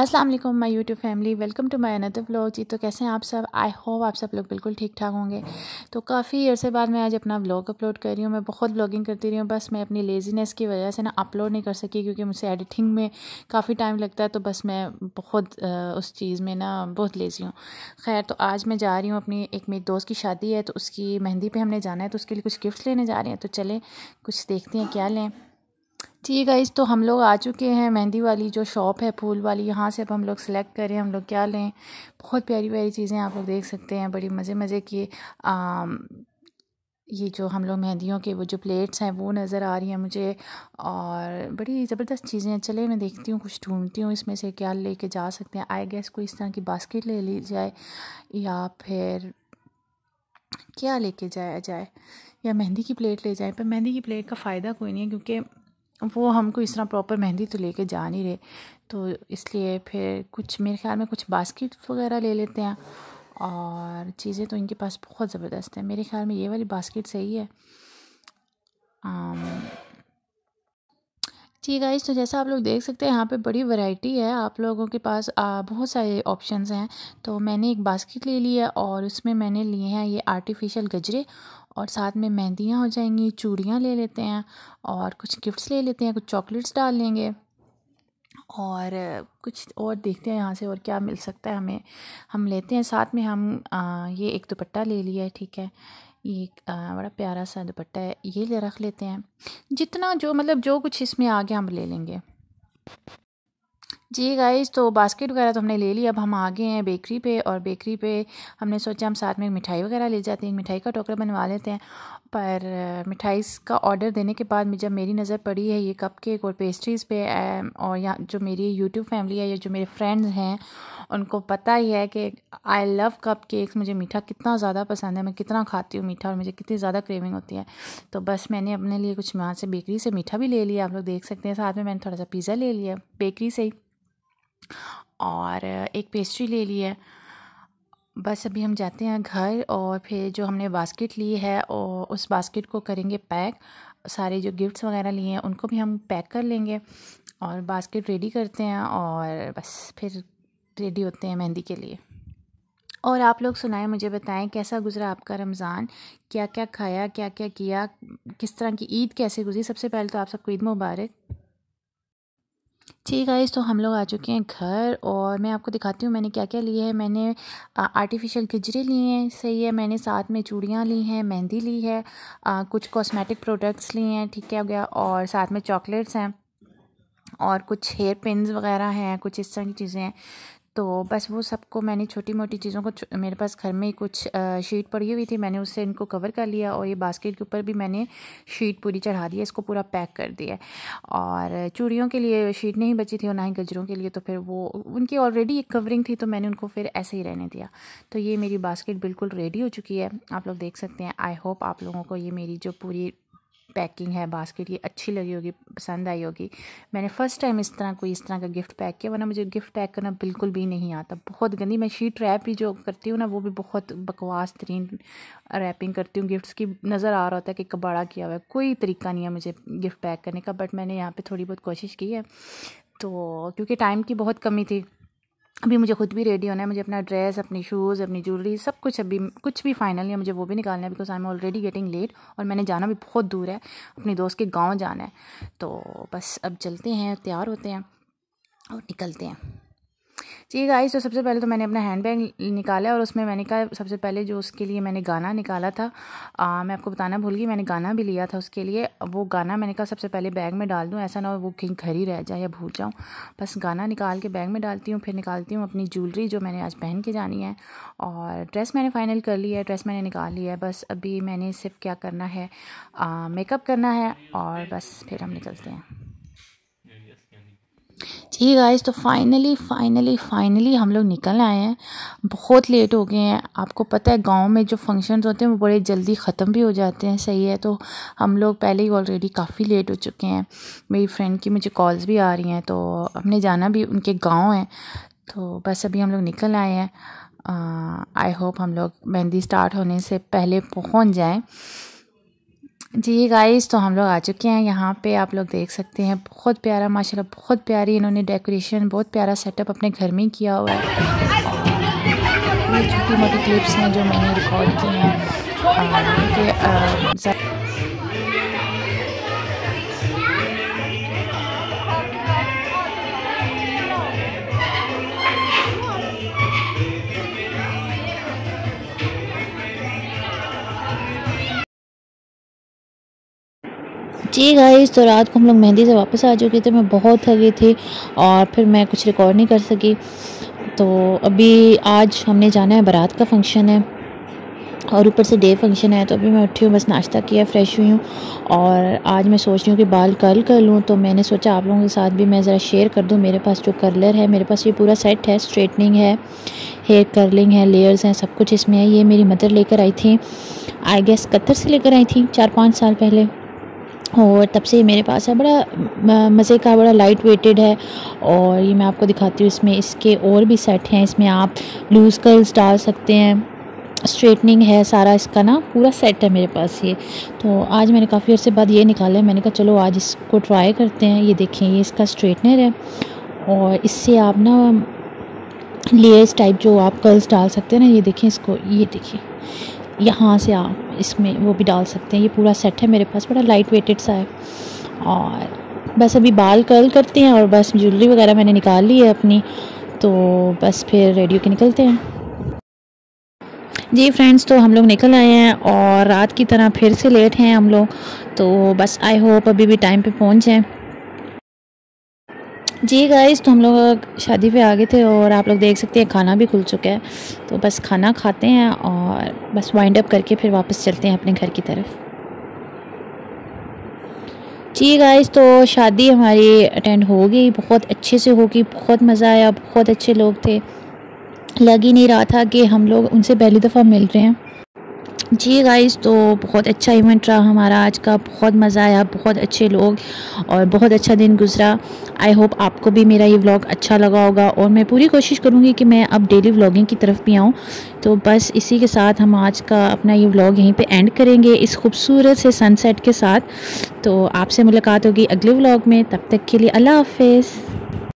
अस्सलाम वालेकुम my YouTube family welcome to my another vlog जी तो कैसे हैं आप सब आई होप आप सब लोग बिल्कुल ठीक ठाक होंगे तो काफ़ी अर्से बाद मैं आज अपना व्लॉग अपलोड कर रही हूँ मैं बहुत व्लॉगिंग करती रही हूँ बस मैं अपनी लेजीनेस की वजह से ना अपलोड नहीं कर सकी क्योंकि मुझसे एडिटिंग में काफ़ी टाइम लगता है तो बस मैं बहुत उस चीज़ में ना बहुत लेज़ी हूँ खैर तो आज मैं जा रही हूँ अपनी एक मेरी दोस्त की शादी है तो उसकी मेहंदी पर हमने जाना है तो उसके लिए कुछ गिफ्ट लेने जा रहे हैं तो चलें कुछ देखते हैं क्या लें ठीक है इस तो हम लोग आ चुके हैं मेहंदी वाली जो शॉप है फूल वाली यहाँ से अब हम लोग सेलेक्ट करें हम लोग क्या लें बहुत प्यारी प्यारी चीज़ें आप लोग देख सकते हैं बड़ी मज़े मज़े की ये जो हम लोग मेहंदियों के वो जो प्लेट्स हैं वो नज़र आ रही हैं मुझे और बड़ी ज़बरदस्त चीज़ें चले मैं देखती हूँ कुछ ढूंढती हूँ इसमें से क्या लेके जा सकते हैं आई गेस कोई इस तरह की बास्केट ले ली जाए या फिर क्या लेके जाया जाए या मेहंदी की प्लेट ले जाए पर मेहंदी की प्लेट का फ़ायदा कोई नहीं है क्योंकि वो हमको इस तरह प्रॉपर मेहंदी तो लेके जा नहीं रहे तो इसलिए फिर कुछ मेरे ख्याल में कुछ बास्किट वगैरह ले लेते हैं और चीज़ें तो इनके पास बहुत ज़बरदस्त हैं मेरे ख्याल में ये वाली बास्किट सही है जी गाइस तो जैसा आप लोग देख सकते हैं यहाँ पे बड़ी वैरायटी है आप लोगों के पास आ, बहुत सारे ऑप्शंस हैं तो मैंने एक बास्केट ले लिया और उसमें मैंने लिए हैं ये आर्टिफिशियल गजरे और साथ में मेहंदियाँ हो जाएंगी चूड़ियाँ ले लेते हैं और कुछ गिफ्ट्स ले लेते हैं कुछ चॉकलेट्स डाल लेंगे और कुछ और देखते हैं यहाँ से और क्या मिल सकता है हमें हम लेते हैं साथ में हम आ, ये एक दुपट्टा ले लिया है ठीक है ये बड़ा प्यारा सा दुपट्टा है ये ले रख लेते हैं जितना जो मतलब जो कुछ इसमें आ गया हम ले लेंगे जी गाइस तो बास्केट वगैरह तो हमने ले ली अब हम आ गए हैं बेकरी पे और बेकरी पे हमने सोचा हम साथ में मिठाई वगैरह ले जाते हैं मिठाई का टोकरा बनवा लेते हैं पर मिठाई का ऑर्डर देने के बाद जब मेरी नज़र पड़ी है ये कप केक और पेस्ट्रीज़ पे और या जो मेरी यूट्यूब फैमिली है या जो मेरे फ्रेंड्स हैं उनको पता ही है कि आई लव कप केक्स मुझे मीठा कितना ज़्यादा पसंद है मैं कितना खाती हूँ मीठा और मुझे कितनी ज़्यादा क्रेविंग होती है तो बस मैंने अपने लिए कुछ वहाँ से बेकरी से मीठा भी ले लिया आप लोग देख सकते हैं साथ में मैंने थोड़ा सा पिज़्ज़ा ले लिया बेकरी से ही और एक पेस्ट्री ले ली है बस अभी हम जाते हैं घर और फिर जो हमने बास्केट ली है और उस बास्केट को करेंगे पैक सारे जो गिफ्ट्स वगैरह लिए हैं उनको भी हम पैक कर लेंगे और बास्केट रेडी करते हैं और बस फिर रेडी होते हैं मेहंदी के लिए और आप लोग सुनाएं मुझे बताएं कैसा गुजरा आपका रमज़ान क्या क्या खाया क्या क्या किया किस तरह की ईद कैसे गुजरी सबसे पहले तो आप सबको ईद मुबारक ठीक है तो हम लोग आ चुके हैं घर और मैं आपको दिखाती हूँ मैंने क्या क्या लिया है मैंने आर्टिफिशियल गिजरे लिए हैं सही है मैंने साथ में चूड़ियाँ ली हैं मेहंदी ली है आ, कुछ कॉस्मेटिक प्रोडक्ट्स लिए हैं ठीक है हो गया और साथ में चॉकलेट्स हैं और कुछ हेयर पिन वगैरह हैं कुछ इस तरह की चीज़ें हैं तो बस वो सबको मैंने छोटी मोटी चीज़ों को मेरे पास घर में कुछ शीट पड़ी हुई थी मैंने उससे इनको कवर कर लिया और ये बास्केट के ऊपर भी मैंने शीट पूरी चढ़ा दी है इसको पूरा पैक कर दिया और चूड़ियों के लिए शीट नहीं बची थी और ना ही गजरों के लिए तो फिर वो उनकी ऑलरेडी एक कवरिंग थी तो मैंने उनको फिर ऐसे ही रहने दिया तो ये मेरी बास्केट बिल्कुल रेडी हो चुकी है आप लोग देख सकते हैं आई होप आप लोगों को ये मेरी जो पूरी पैकिंग है बास्केट की अच्छी लगी होगी पसंद आई होगी मैंने फ़र्स्ट टाइम इस तरह कोई इस तरह का गिफ्ट पैक किया वरना मुझे गिफ्ट पैक करना बिल्कुल भी नहीं आता बहुत गंदी मैं शीट रैप ही जो करती हूँ ना वो भी बहुत बकवास तरीन रैपिंग करती हूँ गिफ्ट्स की नज़र आ रहा होता है कि कबाड़ा किया हुआ है कोई तरीका नहीं है मुझे गिफ्ट पैक करने का बट मैंने यहाँ पर थोड़ी बहुत कोशिश की है तो क्योंकि टाइम की बहुत कमी थी अभी मुझे खुद भी रेडी होना है मुझे अपना ड्रेस अपनी शूज़ अपनी ज्वेलरी सब कुछ अभी कुछ भी फाइनल है मुझे वो भी निकालना है because I am already getting late और मैंने जाना भी बहुत दूर है अपने दोस्त के गांव जाना है तो बस अब चलते हैं तैयार होते हैं और निकलते हैं जी गाइस तो सबसे पहले तो मैंने अपना हैंड बैग निकाला और उसमें मैंने कहा सबसे पहले जो उसके लिए मैंने गाना निकाला था आ, मैं आपको बताना भूल गई मैंने गाना भी लिया था उसके लिए वो गाना मैंने कहा सबसे पहले बैग में डाल दूँ ऐसा ना हो वो कहीं घर ही रह जाए या भूल जाऊँ बस गाना निकाल के बैग में डालती हूँ फिर निकालती हूँ अपनी ज्वेलरी जो मैंने आज पहन के जानी है और ड्रेस मैंने फ़ाइनल कर ली है ड्रेस मैंने निकाल ली है बस अभी मैंने सिर्फ क्या करना है मेकअप करना है और बस फिर हम निकलते हैं ये गाइस तो फाइनली फाइनली फाइनली हम लोग निकल आए हैं बहुत लेट हो गए हैं आपको पता है गांव में जो फंक्शंस होते हैं वो बड़े जल्दी ख़त्म भी हो जाते हैं सही है तो हम लोग पहले ही ऑलरेडी काफ़ी लेट हो चुके हैं मेरी फ्रेंड की मुझे कॉल्स भी आ रही हैं तो हमने जाना भी उनके गाँव हैं तो बस अभी हम लोग निकल आए हैं आई होप हम लोग मेहंदी स्टार्ट होने से पहले पहुँच जाएँ जी गाइस तो हम लोग आ चुके हैं यहाँ पे आप लोग देख सकते हैं बहुत प्यारा माशाल्लाह बहुत प्यारी इन्होंने डेकोरेशन बहुत प्यारा सेटअप अपने घर में किया हुआ है ये छोटी मोटी क्लिप्स हैं जो मैंने रिकॉर्ड की हैं जी गाइस तो रात को हम लोग मेहंदी से वापस आ चुके थे मैं बहुत थके थे और फिर मैं कुछ रिकॉर्ड नहीं कर सकी तो अभी आज हमने जाना है बारात का फंक्शन है और ऊपर से डे फंक्शन है तो अभी मैं उठी हूँ बस नाश्ता किया फ्रेश हुई हूँ और आज मैं सोच रही हूँ कि बाल कल कर लूँ तो मैंने सोचा आप लोगों के साथ भी मैं ज़रा शेयर कर दूँ मेरे पास जो कर्लर है मेरे पास ये पूरा सेट है स्ट्रेटनिंग है हेयर कर्लिंग है लेयर्स हैं सब कुछ इसमें है ये मेरी मदर लेकर आई थी आई गेस कत्थर से लेकर आई थी चार पाँच साल पहले और तब से ये मेरे पास है बड़ा मज़े का बड़ा लाइट वेटेड है और ये मैं आपको दिखाती हूँ इसमें इसके और भी सेट हैं इसमें आप लूज़ कर्ल्स डाल सकते हैं स्ट्रेटनिंग है सारा इसका ना पूरा सेट है मेरे पास ये तो आज मैंने काफ़ी अर्से बाद ये निकाला है मैंने कहा चलो आज इसको ट्राई करते हैं ये देखें ये इसका स्ट्रेटनर है और इससे आप ना लेयर्स टाइप जो आप कर्ल्स डाल सकते हैं ना ये देखें इसको ये देखिए यहाँ से आप इसमें वो भी डाल सकते हैं ये पूरा सेट है मेरे पास बड़ा लाइट वेटेड सा है और बस अभी बाल कर्ल करते हैं और बस ज्वेलरी वगैरह मैंने निकाल ली है अपनी तो बस फिर रेडियो के निकलते हैं जी फ्रेंड्स तो हम लोग निकल आए हैं और रात की तरह फिर से लेट हैं हम लोग तो बस आई होप अभी भी टाइम पे पहुँच जाएँ जी गाइस तो हम लोग शादी पे आ गए थे और आप लोग देख सकते हैं खाना भी खुल चुका है तो बस खाना खाते हैं और बस वाइंड अप करके फिर वापस चलते हैं अपने घर की तरफ जी गाइस तो शादी हमारी अटेंड हो गई बहुत अच्छे से होगी बहुत मज़ा आया बहुत अच्छे लोग थे लग ही नहीं रहा था कि हम लोग उनसे पहली दफ़ा मिल रहे हैं जी गाइस तो बहुत अच्छा इवेंट रहा हमारा आज का बहुत मज़ा आया बहुत अच्छे लोग और बहुत अच्छा दिन गुजरा आई होप आपको भी मेरा ये व्लॉग अच्छा लगा होगा और मैं पूरी कोशिश करूँगी कि मैं अब डेली व्लॉगिंग की तरफ भी आऊँ तो बस इसी के साथ हम आज का अपना ये व्लॉग यहीं पे एंड करेंगे इस खूबसूरत से सनसेट के साथ तो आपसे मुलाकात होगी अगले व्लॉग में तब तक के लिए अल्लाह हाफ